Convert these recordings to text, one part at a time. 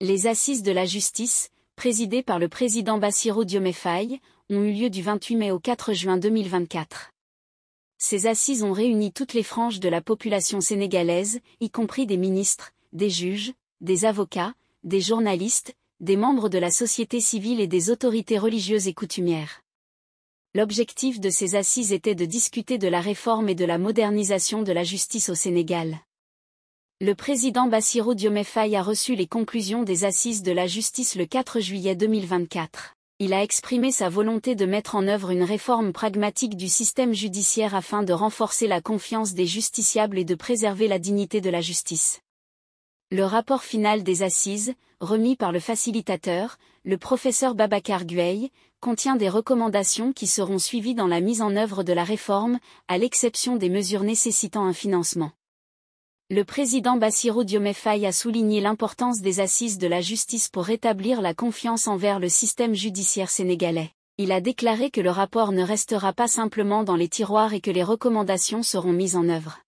Les Assises de la justice, présidées par le président Bassirou Dioméfaye, ont eu lieu du 28 mai au 4 juin 2024. Ces assises ont réuni toutes les franges de la population sénégalaise, y compris des ministres, des juges, des avocats, des journalistes, des membres de la société civile et des autorités religieuses et coutumières. L'objectif de ces assises était de discuter de la réforme et de la modernisation de la justice au Sénégal. Le président Bassirou Diomefaï a reçu les conclusions des assises de la justice le 4 juillet 2024. Il a exprimé sa volonté de mettre en œuvre une réforme pragmatique du système judiciaire afin de renforcer la confiance des justiciables et de préserver la dignité de la justice. Le rapport final des assises, remis par le facilitateur, le professeur Babacar Gueye, contient des recommandations qui seront suivies dans la mise en œuvre de la réforme, à l'exception des mesures nécessitant un financement. Le président Bassirou Diomefaye a souligné l'importance des assises de la justice pour rétablir la confiance envers le système judiciaire sénégalais. Il a déclaré que le rapport ne restera pas simplement dans les tiroirs et que les recommandations seront mises en œuvre.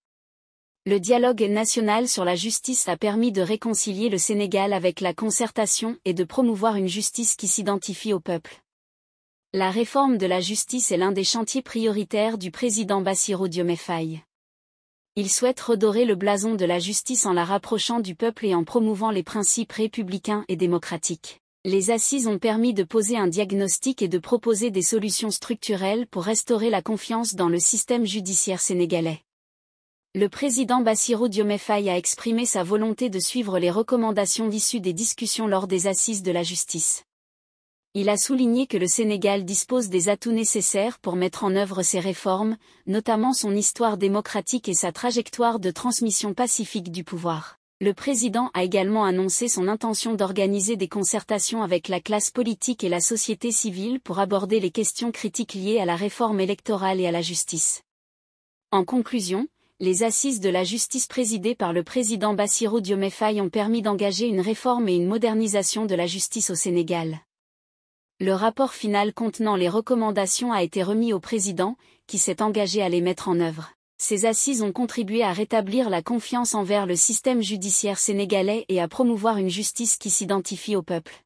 Le dialogue national sur la justice a permis de réconcilier le Sénégal avec la concertation et de promouvoir une justice qui s'identifie au peuple. La réforme de la justice est l'un des chantiers prioritaires du président Bassirou Diomefaye il souhaite redorer le blason de la justice en la rapprochant du peuple et en promouvant les principes républicains et démocratiques. Les assises ont permis de poser un diagnostic et de proposer des solutions structurelles pour restaurer la confiance dans le système judiciaire sénégalais. Le président Bassirou Diomefaye a exprimé sa volonté de suivre les recommandations issues des discussions lors des assises de la justice. Il a souligné que le Sénégal dispose des atouts nécessaires pour mettre en œuvre ses réformes, notamment son histoire démocratique et sa trajectoire de transmission pacifique du pouvoir. Le président a également annoncé son intention d'organiser des concertations avec la classe politique et la société civile pour aborder les questions critiques liées à la réforme électorale et à la justice. En conclusion, les assises de la justice présidées par le président Bassirou Faye ont permis d'engager une réforme et une modernisation de la justice au Sénégal. Le rapport final contenant les recommandations a été remis au président, qui s'est engagé à les mettre en œuvre. Ces assises ont contribué à rétablir la confiance envers le système judiciaire sénégalais et à promouvoir une justice qui s'identifie au peuple.